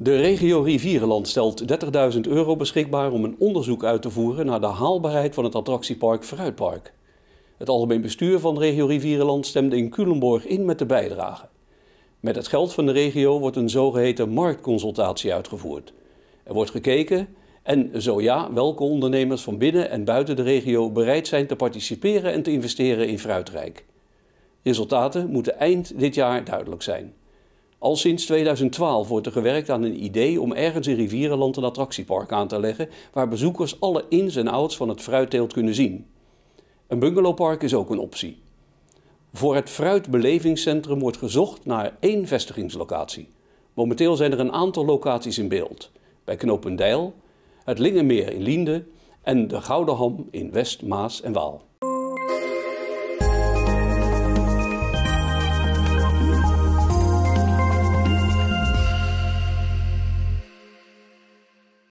De regio Rivierenland stelt 30.000 euro beschikbaar om een onderzoek uit te voeren naar de haalbaarheid van het attractiepark Fruitpark. Het algemeen bestuur van regio Rivierenland stemde in Culemborg in met de bijdrage. Met het geld van de regio wordt een zogeheten marktconsultatie uitgevoerd. Er wordt gekeken en zo ja, welke ondernemers van binnen en buiten de regio bereid zijn te participeren en te investeren in Fruitrijk. Resultaten moeten eind dit jaar duidelijk zijn. Al sinds 2012 wordt er gewerkt aan een idee om ergens in Rivierenland een attractiepark aan te leggen waar bezoekers alle ins en outs van het fruitteelt kunnen zien. Een bungalowpark is ook een optie. Voor het fruitbelevingscentrum wordt gezocht naar één vestigingslocatie. Momenteel zijn er een aantal locaties in beeld. Bij Knopendijl, het Lingenmeer in Liende en de Goudenham in West, Maas en Waal.